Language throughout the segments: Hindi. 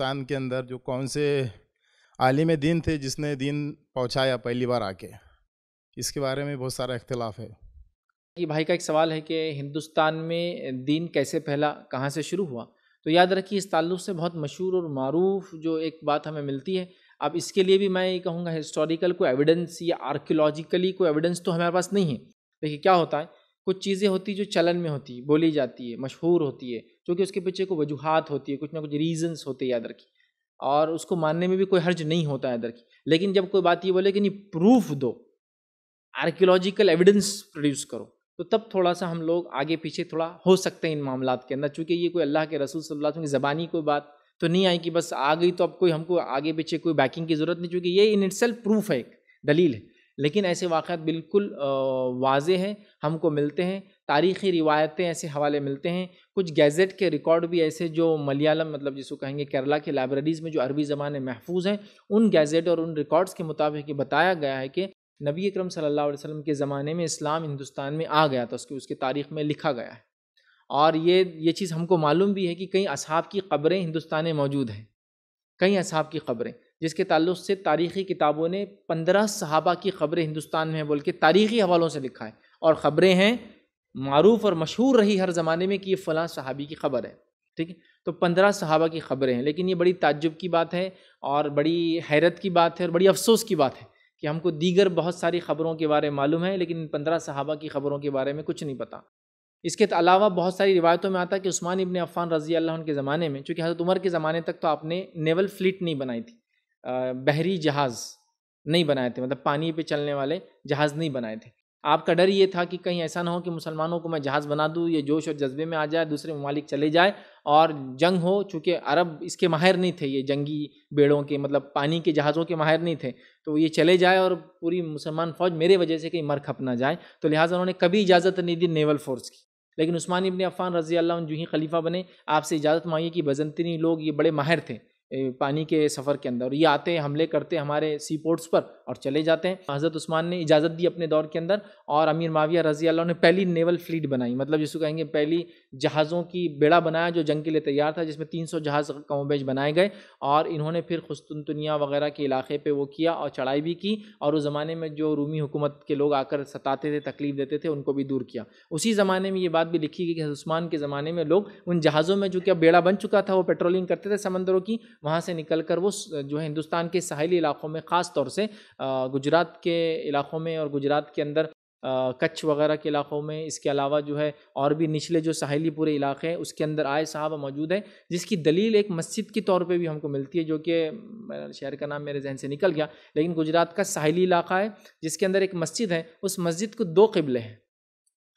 पाकिस्तान के अंदर जो कौन से आलिम दीन थे जिसने दीन पहुँचाया पहली बार आके इसके बारे में बहुत सारा इख्तलाफ है ये भाई का एक सवाल है कि हिंदुस्तान में दीन कैसे फैला कहाँ से शुरू हुआ तो याद रखिए इस ताल्लुक़ से बहुत मशहूर और मरूफ जो एक बात हमें मिलती है अब इसके लिए भी मैं ये कहूँगा हिस्टोरिकल कोई एविडेंस या आर्कियोलॉजिकली कोई एविडेंस तो हमारे पास नहीं है देखिए क्या होता है कुछ चीज़ें होती जो चलन में होती बोली जाती है मशहूर होती है क्योंकि उसके पीछे कोई वजूहत होती है कुछ ना कुछ रीजंस होते हैं याद की और उसको मानने में भी कोई हर्ज नहीं होता है याद की लेकिन जब कोई बात ये बोले कि नहीं प्रूफ दो आर्कियोलॉजिकल एविडेंस प्रोड्यूस करो तो तब थोड़ा सा हम लोग आगे पीछे थोड़ा हो सकते हैं इन मामला के अंदर चूँकि ये कोई अल्लाह के रसूल सल्लल्लाहु अलैहि वसल्लम की ज़बानी कोई बात तो नहीं आई कि बस आ गई तो अब कोई हमको आगे पीछे कोई बैकिंग की ज़रूरत नहीं चूँकि ये इन इट प्रूफ है एक दलील है लेकिन ऐसे वाक़ बिल्कुल वाज हैं हमको मिलते हैं तारीख़ी रिवायतें ऐसे हवाले मिलते हैं कुछ गैजेट के रिकॉर्ड भी ऐसे जो मलयालम मतलब जिसको कहेंगे केरला के लाइब्रेरीज़ में जो अरबी ज़बान महफूज हैं उन गैजेट और उन रिकॉर्ड्स के मुताबिक ये बताया गया है कि नबी अक्रम सल्ला वसम के ज़माने में इस्लाम हिंदुस्तान में आ गया था उसकी उसकी तारीख़ में लिखा गया है और ये ये चीज़ हमको मालूम भी है कि कई असहाब की ख़बरें हिंदुस्तान में मौजूद हैं कई असहाब की ख़बरें जिसके ताल्लुक से तारीख़ी किताबों ने पंद्रह सहाबा की ख़बरें हिंदुस्तान में बोल के तारीख़ी हवालों से लिखा है और ख़बरें हैं मरूफ और मशहूर रही हर ज़माने में कि ये फ़लाँ सहाबी की ख़बर है ठीक है तो पंद्रह सहाबा की ख़बरें हैं लेकिन ये बड़ी ताजुब की बात है और बड़ी हैरत की बात है और बड़ी अफसोस की बात है कि हमको दीगर बहुत सारी ख़बरों के बारे में मालूम है लेकिन पंद्रह सहाबा की ख़बरों के बारे में कुछ नहीं पता इसके अलावा बहुत सारी रिवायतों में आता है कि उस्मान इबन अफ़ान रज़ी अल्लाह के ज़माने में चूँकि हज़रत उमर के ज़माने तक तो आपने नेवल फ्लीट नहीं बनाई थी बहरी जहाज़ नहीं बनाए थे मतलब पानी पे चलने वाले जहाज़ नहीं बनाए थे आपका डर ये था कि कहीं ऐसा ना हो कि मुसलमानों को मैं जहाज़ बना दूँ ये जोश और जज्बे में आ जाए दूसरे ममालिक चले जाए और जंग हो चूँकि अरब इसके माहिर नहीं थे ये जंगी बेड़ों के मतलब पानी के जहाज़ों के माहिर नहीं थे तो ये चले जाए और पूरी मुसलमान फ़ौज मेरे वजह से कहीं मर खप ना जाए तो लिहाजा उन्होंने कभी इजाज़त नहीं दी नेवल फोर्स की लेकिन उस्मान इबन अफ़ान रज़ी अल्लाह जो ही खलीफा बने आपसे इजाज़त मांगी कि बज़ंतनी लोग ये बड़े माहिर थे पानी के सफ़र के अंदर ये आते हमले करते हमारे सी पोर्ट्स पर और चले जाते हैं हज़रत उस्मान ने इजाज़त दी अपने दौर के अंदर और अमीर माविया रजी अल्लाह ने पहली नेवल फ्लीट बनाई मतलब जिसको कहेंगे पहली जहाज़ों की बेड़ा बनाया जो जंग के लिए तैयार था जिसमें 300 जहाज़ कमोबेज बनाए गए और इन्होंने फिर खुस्तुनतनिया वगैरह के इलाके पे वो किया और चढ़ाई भी की और उस ज़माने में जो रूमी हुकूमत के लोग आकर सताते थे तकलीफ़ देते थे उनको भी दूर किया उसी ज़माने में ये बात भी लिखी गई कि उस्मान के ज़माने में लोग उन जहाज़ों में जो क्या बेड़ा बन चुका था वो पेट्रोलिंग करते थे समंदरों की वहाँ से निकल कर वो जो है हिंदुस्तान के साहली इलाकों में ख़ास तौर से गुजरात के इलाकों में और गुजरात के अंदर कच्छ वगैरह के इलाक़ों में इसके अलावा जो है और भी निचले जो साहली पूरे इलाके हैं उसके अंदर आए साहब मौजूद है जिसकी दलील एक मस्जिद के तौर पे भी हमको मिलती है जो कि शहर का नाम मेरे जहन से निकल गया लेकिन गुजरात का साहली इलाका है जिसके अंदर एक मस्जिद है उस मस्जिद को दो कबले हैं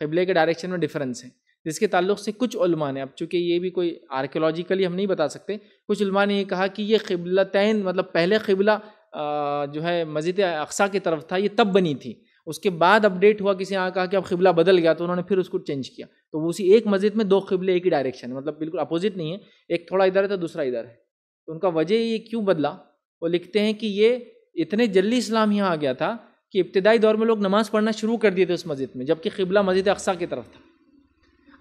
क़बले के डायरेक्शन में डिफरेंस है जिसके ताल्लुक से कुछ उलमा ने अब चूँकि ये भी कोई आर्कियोलॉजिकली हम नहीं बता सकते कुछ उलमा ने ये कहा कि ये कबला तैन मतलब पहले कबला जो है मस्जिद अकसा की तरफ था ये तब बनी थी उसके बाद अपडेट हुआ किसी ने कहा कि अब किबला बदल गया तो उन्होंने फिर उसको चेंज किया तो उसी एक मस्जिद में दो किबले एक ही डायरेक्शन है मतलब बिल्कुल अपोजिट नहीं है एक थोड़ा इधर है तो दूसरा इधर है तो उनका वजह ये क्यों बदला वो लिखते हैं कि ये इतने जल्दी इस्लाम यहाँ आ गया था कि इब्तदाई दौर में लोग नमाज़ पढ़ना शुरू कर दिए थे उस मस्जिद में जबकि किबला मस्जिद अक्सा की तरफ था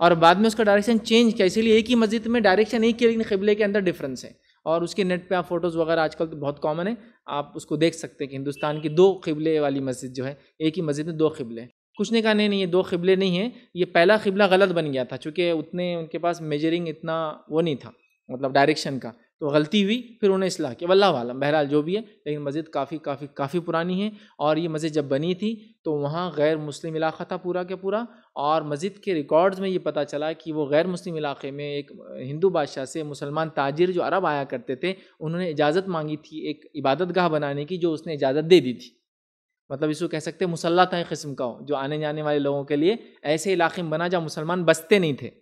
और बाद में उसका डायरेक्शन चेंज किया इसीलिए एक ही मस्जिद में डायरेक्शन एक ही लेकिन किबले के अंदर डिफरेंस है और उसके नेट पे आप फोटोज़ वगैरह आजकल तो बहुत कॉमन है आप उसको देख सकते हैं कि हिंदुस्तान की दो किबले वाली मस्जिद जो है एक ही मस्जिद में दो किबले कुछ ने कहा नहीं नहीं ये दो किबले नहीं हैं ये पहला किबला गलत बन गया था चूँकि उतने उनके पास मेजरिंग इतना वो नहीं था मतलब डायरेक्शन का तो गलती हुई फिर उन्हें इसलाह किया वल्ला वालम बहरहाल जो भी है लेकिन मस्जिद काफ़ी काफ़ी काफ़ी पुरानी है और ये मस्जिद जब बनी थी तो वहाँ गैर मुस्लिम इलाका था पूरा के पूरा और मस्जिद के रिकॉर्ड्स में ये पता चला कि वो गैर मुस्लिम इलाके में एक हिंदू बादशाह से मुसलमान ताजिर जो अरब आया करते थे उन्होंने इजाज़त मांगी थी एक इबादत गाह बनाने की जो उसने इजाज़त दे दी थी मतलब इसको कह सकते मुसल्ला था एक किस्म का हो जो आने जाने वाले लोगों के लिए ऐसे इलाके में बना जहाँ मुसलमान बसते नहीं थे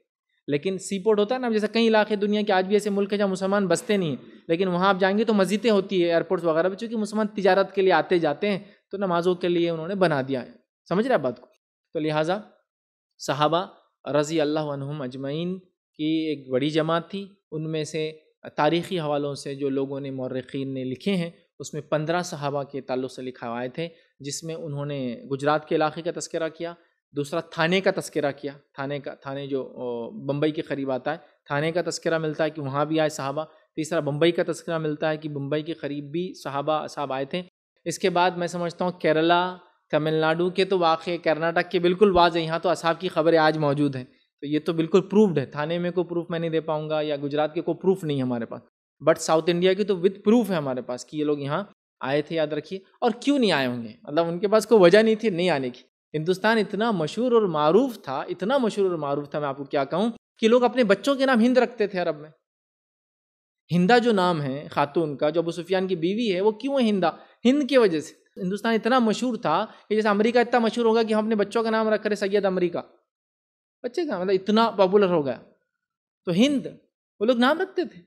लेकिन सी पोर्ट होता है ना जैसे कई इलाके दुनिया के आज भी ऐसे मुल्क हैं जहाँ मुसलमान बसते नहीं हैं लेकिन वहाँ आप जाएंगे तो मस्जिदें होती है एयरपोर्ट्स वगैरह पर चूँकि मुसलमान तजारत के लिए आते जाते हैं तो नमाजों के लिए उन्होंने बना दिया है समझ रहे आप बात को तो लिहाजा साहबा रज़ी अल्लाह अजमैन की एक बड़ी जमात थी उनमें से तारीख़ी हवालों से जो लोगों ने मौरखीन ने लिखे हैं उसमें पंद्रह सहाबा के तल्ल से लिखवाए थे जिसमें उन्होंने गुजरात के इलाके का तस्करा किया दूसरा थाने का तस्करा किया थाने का थाने जो बम्बई के करीब आता है थाने का तस्करा मिलता है कि वहाँ भी आए साहबा तीसरा बम्बई का तस्करा मिलता है कि बम्बई के करीब भी साहबा साहब आए थे इसके बाद मैं समझता हूँ केरला तमिलनाडु के तो वाक़ कर्नाटक के बिल्कुल वाज है यहाँ तो असाब की खबरें आज मौजूद हैं तो ये तो बिल्कुल प्रूफ्ड है थाने में कोई प्रूफ मैं नहीं दे पाऊँगा या गुजरात के कोई प्रूफ नहीं हमारे पास बट साउथ इंडिया की तो विद प्रूफ है हमारे पास कि ये लोग यहाँ आए थे याद रखिए और क्यों नहीं आए होंगे मतलब उनके पास कोई वजह नहीं थी नहीं आने की हिंदुस्तान इतना मशहूर और मरूफ था इतना मशहूर और मरूफ था मैं आपको क्या कहूँ कि लोग अपने बच्चों के नाम हिंद रखते थे अरब में हिंदा जो नाम है खातून का जो अबू सुफियान की बीवी है वो क्यों है हिंदा हिंद की वजह से हिंदुस्तान इतना मशहूर था कि जैसे अमरीका इतना मशहूर होगा कि हम अपने बच्चों का नाम रख रहे सैयद अमरीका बच्चे का मतलब इतना पॉपुलर हो गया तो हिंद वो लोग नाम रखते थे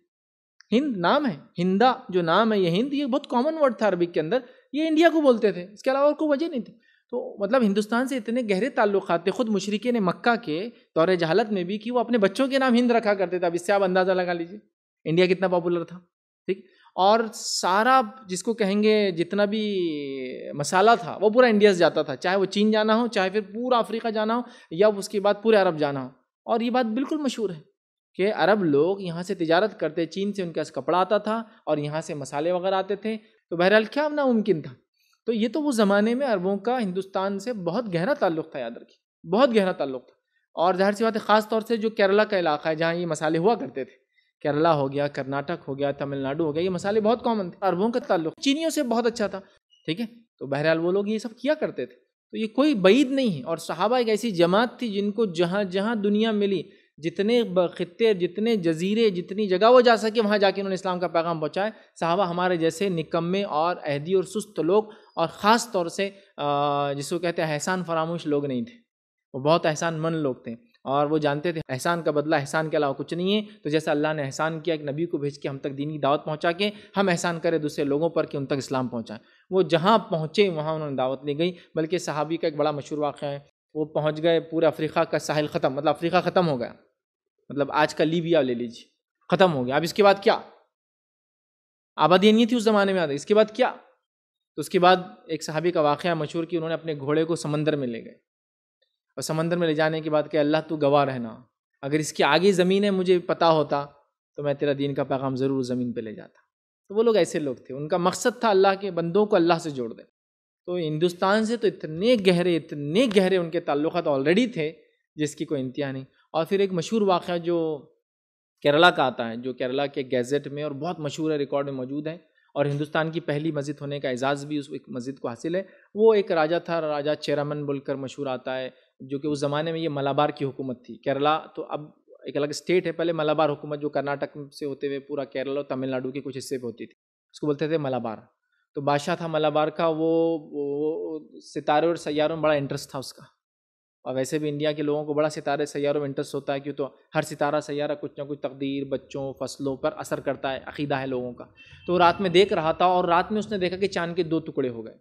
हिंद नाम है हिंदा जो नाम है ये हिंद ये बहुत कॉमन वर्ड था अरबिक के अंदर ये इंडिया को बोलते थे इसके अलावा और कोई वजह नहीं थी तो मतलब हिंदुस्तान से इतने गहरे ताल्लुक थे खुद मुशरक़ ने मक्का के दौर जहालत में भी कि वो अपने बच्चों के नाम हिंद रखा करते थे अब इससे आप अंदाज़ा लगा लीजिए इंडिया कितना पॉपुलर था ठीक और सारा जिसको कहेंगे जितना भी मसाला था वो पूरा इंडिया से जाता था चाहे वो चीन जाना हो चाहे फिर पूरा अफ्रीका जाना हो या उसके बाद पूरे अरब जाना हो और ये बात बिल्कुल मशहूर है कि अरब लोग यहाँ से तजारत करते चीन से उनके पास कपड़ा आता था और यहाँ से मसाले वगैरह आते थे तो बहरहाल क्या नामुमकिन था तो ये तो उस ज़माने में अरबों का हिंदुस्तान से बहुत गहरा ताल्लुक था याद रखिए बहुत गहरा ताल्लुक था और जाहिर सी बात है ख़ास तौर से जो केरला का इलाका है जहाँ ये मसाले हुआ करते थे केरला हो गया कर्नाटक हो गया तमिलनाडु हो गया ये मसाले बहुत कॉमन थे अरबों का ताल्लुक चीनियों से बहुत अच्छा था ठीक है तो बहरहाल वो लोग ये सब किया करते थे तो ये कोई बैद नहीं है और सहाबा एक ऐसी जमात थी जिनको जहाँ जहाँ दुनिया मिली जितने खत्े जितने जजीरे जितनी जगह वो जा सके वहाँ जाके उन्होंने इस्लाम का पैगाम पहुँचाए साहबा हमारे जैसे निकम्मे और अहदी और सुस्त लोग और ख़ास तौर से जिसको कहते हैं एहसान फरामोश लोग नहीं थे वो बहुत एहसान मन लोग थे और वो जानते थे एहसान का बदला एहसान के अलावा कुछ नहीं है तो जैसे अल्लाह ने एहसान किया एक नबी को भेज के हम तक दीन की दावत पहुंचा के हम एहसान करें दूसरे लोगों पर कि उन तक इस्लाम पहुंचा वो जहां पहुंचे वहां उन्होंने दावत ली गई बल्कि सहाबी का एक बड़ा मशहूर वाक़ है वो पहुँच गए पूरा अफ्रीका का साहिल ख़त्म मतलब अफ्रीका ख़त्म हो गया मतलब आज का लीबिया ले लीजिए ख़त्म हो गया अब इसके बाद क्या आबादी नहीं थी उस ज़माने में आते इसके बाद क्या तो उसके बाद एक सहाबी का वाक़ मशहूर कि उन्होंने अपने घोड़े को समंदर में ले गए और समंदर में ले जाने के बाद कहे अल्लाह तू गवाह रहना अगर इसके आगे ज़मीन है मुझे पता होता तो मैं तेरा दीन का पैगाम ज़रूर ज़मीन पर ले जाता तो वो लोग ऐसे लोग थे उनका मकसद था अल्लाह के बंदों को अल्लाह से जोड़ दें तो हिंदुस्तान से तो इतने गहरे इतने गहरे उनके ताल्लुक ऑलरेडी थे जिसकी कोई इंतहा नहीं और फिर एक मशहूर वाक़ जो केरला का आता है जो केरला के गैजेट में और बहुत मशहूर है रिकॉर्ड में मौजूद है और हिंदुस्तान की पहली मस्जिद होने का एजाज़ भी उस एक मस्जिद को हासिल है वो एक राजा था राजा चेरामन बोलकर मशहूर आता है जो कि उस ज़माने में ये मलाबार की हुकूमत थी केरला तो अब एक अलग स्टेट है पहले मलाबार हुकूमत जो कर्नाटक से होते हुए पूरा केरला और तमिलनाडु के कुछ हिस्से पर होती थी उसको बोलते थे मलाबार तो बादशाह था मलाबार का वो, वो सितारे और सैारों में बड़ा इंटरेस्ट था उसका और वैसे भी इंडिया के लोगों को बड़ा सितारे सैारों में इंटरेस्ट होता है क्यों तो हर सितारा सैारा कुछ ना कुछ तकदीर बच्चों फसलों पर असर करता है अकीदा है लोगों का तो रात में देख रहा था और रात में उसने देखा कि चांद के दो टुकड़े हो गए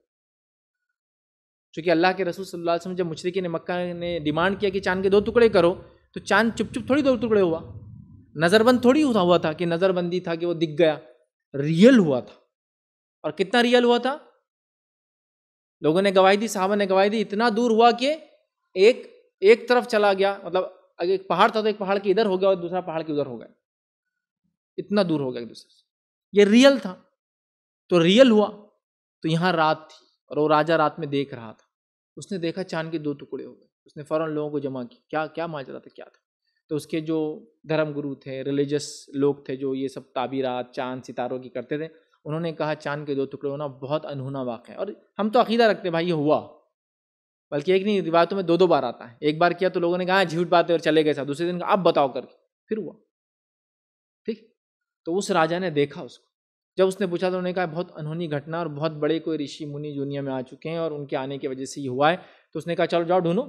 चूँकि अल्लाह के रसूल सल्लल्लाहु अलैहि वसल्लम जब मुशरक ने मक्का ने डिमांड किया कि चांद के दो टुकड़े करो तो चांद चुप चुप थोड़ी दो टुकड़े हुआ नज़रबंद थोड़ी हुआ था कि नज़रबंदी था कि वो दिख गया रियल हुआ था और कितना रियल हुआ था लोगों ने गवाही दी साहबा ने गवाही दी इतना दूर हुआ कि एक एक तरफ चला गया मतलब अगर एक पहाड़ था तो एक पहाड़ के इधर हो गया और दूसरा पहाड़ के उधर हो गया इतना दूर हो गया एक दूसरे से ये रियल था तो रियल हुआ तो यहाँ रात थी और वो राजा रात में देख रहा था उसने देखा चांद के दो टुकड़े हो गए उसने फ़ौरन लोगों को जमा किया क्या क्या माजरा था क्या था तो उसके जो धर्म गुरु थे रिलीजियस लोग थे जो ये सब ताबीरात चांद सितारों की करते थे उन्होंने कहा चांद के दो टुकड़े होना बहुत अनहोना वाक़ है और हम तो अकीदा रखते भाई ये हुआ बल्कि एक नहीं रिवायतों में दो दो बार आता है एक बार किया तो लोगों ने कहा हाँ, झूठ बात है और चले गए साहब दूसरे दिन अब बताओ करके फिर हुआ ठीक तो उस राजा ने देखा उसको जब उसने पूछा तो उन्होंने कहा बहुत अनहोनी घटना और बहुत बड़े कोई ऋषि मुनि दुनिया में आ चुके हैं और उनके आने की वजह से ये हुआ है तो उसने कहा चलो जाओ ढूंढो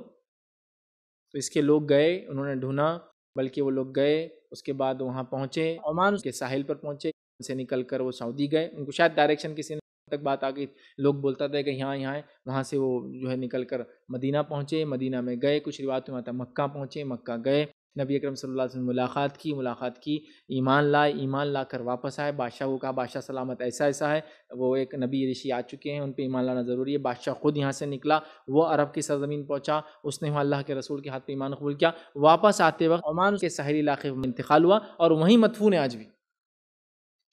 तो इसके लोग गए उन्होंने ढूंढा बल्कि वो लोग गए उसके बाद वहाँ पहुँचे ओमान उसके साहिल पर पहुँचे उनसे निकल कर वो सऊदी गए उनको शायद डायरेक्शन किसी ने तक बात आ गई लोग बोलता था कि यहाँ यहाँ है वहाँ से वो जो है निकल कर मदीना पहुँचे मदीना में गए कुछ रिवायत में आता मक्का पहुँचे मक्का गए नबी अकरम सल्लल्लाहु अलैहि वसल्लम मुलाकात की मुलाकात की ईमान लाए ईमान ला कर वापस आए बादशाह को कहा बादशाह सलामत ऐसा ऐसा है वो एक नबी ऋषि आ चुके हैं उन पर ईमान लाना ज़रूरी है बादशाह खुद यहाँ से निकला वो अरब की सरजमीन पहुँचा उसने वहाँ अल्लाह के रसूल के हाथ पर ईमान कबूल किया वापस आते वक्त ओमान के शहरी इलाके में इंतकाल हुआ और वहीं मदफून आज भी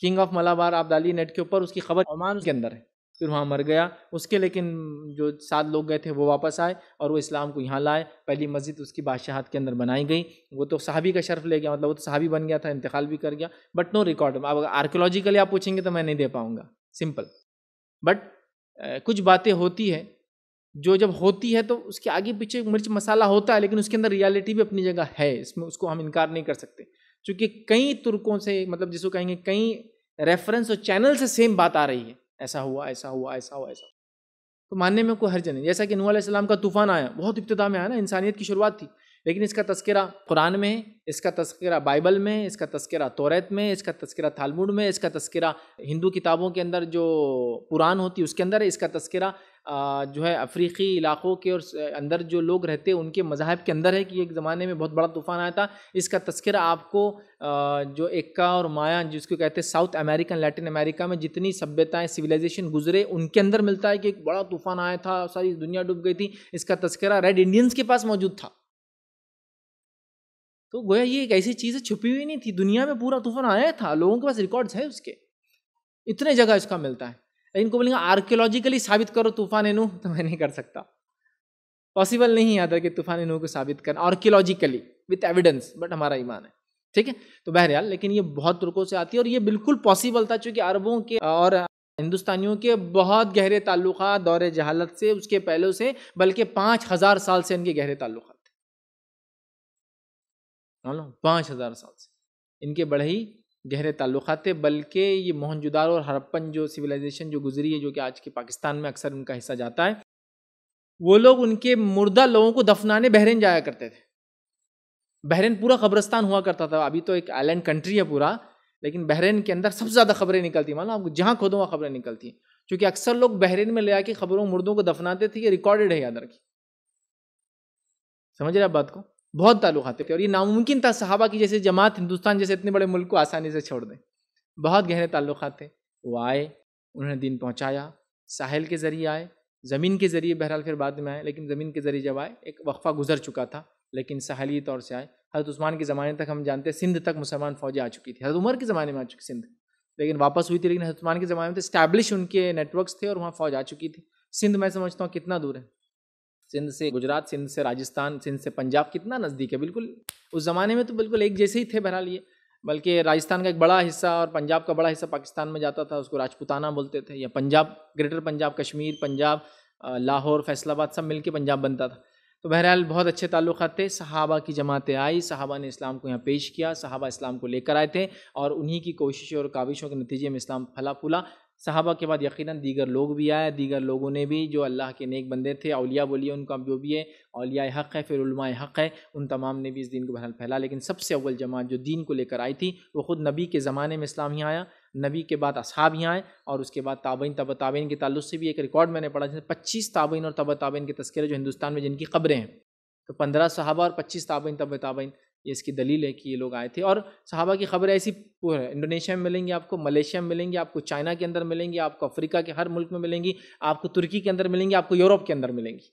किंग ऑफ मलाबार आप आबदाली नेट के ऊपर उसकी खबर ओमान के अंदर है फिर वहाँ मर गया उसके लेकिन जो सात लोग गए थे वो वापस आए और वो इस्लाम को यहाँ लाए पहली मस्जिद उसकी बादशाहत के अंदर बनाई गई वो तो साहबी का शर्फ ले गया मतलब वो तो साहबी बन गया था इंतकाल भी कर गया बट नो रिकॉर्ड अब आर्कोलॉजिकली आप पूछेंगे तो मैं नहीं दे पाऊँगा सिंपल बट कुछ बातें होती है जो जब होती है तो उसके आगे पीछे मिर्च मसाला होता है लेकिन उसके अंदर रियलिटी भी अपनी जगह है इसमें उसको हम इनकार नहीं कर सकते क्योंकि कई तुर्कों से मतलब जिसको कहेंगे कई रेफरेंस और चैनल से सेम बात आ रही है ऐसा हुआ ऐसा हुआ ऐसा हुआ ऐसा तो मानने में कोई हर्ज नहीं जैसा कि नूह सलाम का तूफान आया बहुत इब्तदा में आया ना इंसानियत की शुरुआत थी लेकिन इसका तस्करा कुरान में है इसका तस्करा बाइबल में है इसका तस्करा तोरेत में है इसका तस्करा थालमुड में इसका तस्करा हिंदू किताबों के अंदर जो पुरान होती है उसके अंदर है इसका तस्करा जो है अफ्रीकी इलाकों के और अंदर जो लोग रहते हैं उनके मजाहब के अंदर है कि एक ज़माने में बहुत बड़ा तूफ़ान आया था इसका तस्करा आपको जो एक्का और माया जिसको कहते हैं साउथ अमेरिकन लैटिन अमेरिका में जितनी सभ्यताएँ सिविलाइजेशन गुजरे उनके अंदर मिलता है कि एक बड़ा तूफ़ान आया था सारी दुनिया डूब गई थी इसका तस्करा रेड इंडियंस के पास मौजूद था तो गोया ये एक ऐसी चीज़ छुपी हुई नहीं थी दुनिया में पूरा तूफान आया था लोगों के पास रिकॉर्ड्स है उसके इतने जगह इसका मिलता है इनको बोलेंगे आर्कियोलॉजिकली साबित करो तूफान एनू तो मैं नहीं कर सकता पॉसिबल नहीं आता कि तूफान एनू को साबित करना आर्कियोलॉजिकली विथ एविडेंस बट हमारा ईमान है ठीक है तो बहरहाल लेकिन ये बहुत तुर्कों से आती है और ये बिल्कुल पॉसिबल था चूंकि अरबों के और हिंदुस्तानियों के बहुत गहरे ताल्लुक दौर जहालत से उसके पहले से बल्कि पाँच हज़ार साल से इनके गहरे ताल्लुक थे पाँच हज़ार साल से इनके बड़े ही गहरे ताल्लुक थे बल्कि ये मोहनजुदार और हरप्पन जो सिविलाइजेशन जो गुजरी है जो कि आज के पाकिस्तान में अक्सर उनका हिस्सा जाता है वो लोग उनके मुर्दा लोगों को दफनाने बहरेन जाया करते थे बहरेन पूरा कब्रस्तान हुआ करता था अभी तो एक आइलैंड कंट्री है पूरा लेकिन बहरीन के अंदर सबसे ज़्यादा खबरें निकलती मान लो आपको जहाँ खोदो वहाँ खबरें निकलती हैं क्योंकि अक्सर लोग बहरीन में ले आके खबरों मुर्दों को दफनाते थे ये रिकॉर्डेड है याद रखिए समझ रहे आप बात को बहुत ताल्लुक थे और ये नामुमकिन था सहाबा की जैसे जमात हिंदुस्तान जैसे इतने बड़े मुल्क को आसानी से छोड़ दें बहुत गहरे ताल्लुक थे वो आए उन्होंने दिन पहुँचाया साहिल के ज़रिए आए ज़मीन के ज़रिए बहरहाल फिर बाद में आए लेकिन ज़मीन के ज़रिए जब आए एक वक्फ़ा गुजर चुका था लेकिन साहली तौर से आए हज़रत उस्मान के ज़माने तक हम जानते हैं सिंध तक मुसलमान फ़ौजें आ चुकी थी हज़रत उमर के ज़माने में आ चुकी सिंध लेकिन वापस हुई थी लेकिन हजरत उस्मान के ज़माने में तो स्टैब्लिश उनके नेटवर्क थे और वहाँ फ़ौज आ चुकी थी सिंध मैं समझता हूँ कितना दूर है सिंध से गुजरात सिंध से राजस्थान सिंध से पंजाब कितना नज़दीक है बिल्कुल उस ज़माने में तो बिल्कुल एक जैसे ही थे बहरहाल ये बल्कि राजस्थान का एक बड़ा हिस्सा और पंजाब का बड़ा हिस्सा पाकिस्तान में जाता था उसको राजपूताना बोलते थे या पंजाब ग्रेटर पंजाब कश्मीर पंजाब लाहौर फैसलाबाद सब मिलके पंजाब बनता था तो बहरहाल बहुत अच्छे ताल्लुक थे सहाबा की जमातें आई सहाबा ने इस्लाम को यहाँ पेश किया सहाबा इस्लाम को लेकर आए थे और उन्हीं की कोशिशों और काविशों के नतीजे में इस्लाम फला फूला सहाबा के बाद यकीनन दीगर लोग भी आए दीगर लोगों ने भी जो अल्लाह के नेक बंदे थे अलिया बोलिए उनका जो भी है अलिया हक़ है फिर हक़ है उन तमाम ने भी इस दिन को बहन फैला लेकिन सबसे अव्वल जमात जो दीन को लेकर आई थी वो ख़ुद नबी के ज़माने में इस्लाम ही आया नबी के बाद असहाब ही आए और उसके बाद ताबीन तब ताबिन के तल्ल से भी एक रिकॉर्ड मैंने पढ़ा जिसमें पच्चीस ताबिन और तब ताबीन के तस्करे जो हिंदुस्तान में जिनकी खबरें हैं तो पंद्रह सहाबा और पच्चीस ताबीन तब ताबीन ये इसकी दलील है कि ये लोग आए थे और सहाबा की खबरें ऐसी है इंडोनेशिया में मिलेंगी आपको मलेशिया में मिलेंगी आपको चाइना के अंदर मिलेंगी आपको अफ्रीका के हर मुल्क में मिलेंगी आपको तुर्की के अंदर मिलेंगी आपको यूरोप के अंदर मिलेंगी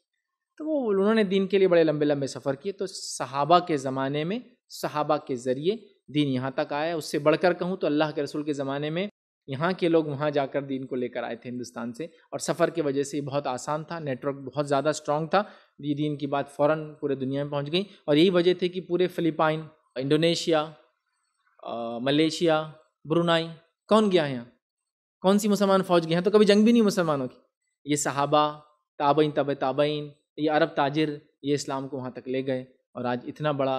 तो वो उन्होंने दीन के लिए बड़े लंबे लंबे सफ़र किए तो सहाबा के ज़माने में सहाबा के ज़रिए दीन यहाँ तक आया उससे बढ़कर कहूँ तो अल्लाह के रसूल के ज़माने में यहाँ के लोग वहाँ जाकर दीन को लेकर आए थे हिंदुस्तान से और सफ़र की वजह से ये बहुत आसान था नेटवर्क बहुत ज़्यादा स्ट्रांग था ये दीन की बात फ़ौर पूरे दुनिया में पहुँच गई और यही वजह थी कि पूरे फ़िलिपाइन इंडोनेशिया मलेशिया ब्रुनाई कौन गया यहाँ कौन सी मुसलमान फ़ौज गए हैं तो कभी जंग भी नहीं मुसलमानों की ये सहाबा ताबइन तब ताबइन ये अरब ताजिर ये इस्लाम को वहाँ तक ले गए और आज इतना बड़ा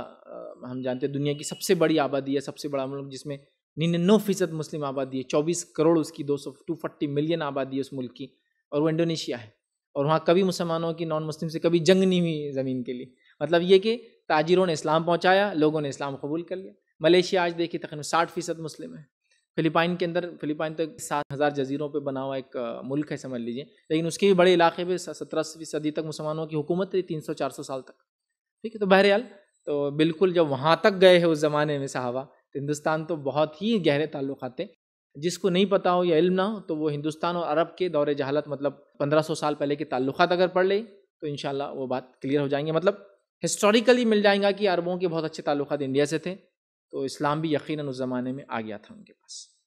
हम जानते हैं दुनिया की सबसे बड़ी आबादी है सबसे बड़ा मुल्क जिसमें निन्यानवे फीसद मुस्लिम आबादी है चौबीस करोड़ उसकी दो सौ टू फोर्टी मिलियन आबादी है उस मुल्क की और वो इंडोनेशिया है और वहाँ कभी मुसलमानों की नॉन मुस्लिम से कभी जंग नहीं हुई ज़मीन के लिए मतलब ये कि ताजिरों ने इस्लाम पहुँचाया लोगों ने इस्लाम कबूल कर लिया मलेशिया आज देखिए तकरीबन साठ फीसद मुस्लिम है फिलिपाइन के अंदर फिलिपाइन तो सात हज़ार जजीरों पर बना हुआ एक मुल्क है समझ लीजिए लेकिन उसके भी बड़े इलाके पर सत्रह सदी तक मुसलमानों की हुकूमत रही तीन सौ चार सौ साल तक ठीक है तो बहरहाल तो बिल्कुल जब वहाँ तक गए हैं उस ज़माने में सहाबा तो हिंदुस्तान तो बहुत ही गहरे ताल्लुक थे जिसको नहीं पता हो या इल्म ना हो तो वो हिंदुस्तान और अरब के दौरे जहालत मतलब 1500 साल पहले के ताल्लुक अगर पढ़ ले तो इन वो बात क्लियर हो जाएंगे मतलब हिस्टोरिकली मिल जाएगा कि अरबों के बहुत अच्छे ताल्लुक इंडिया से थे तो इस्लाम भी यकीन उस ज़माने में आ गया था उनके पास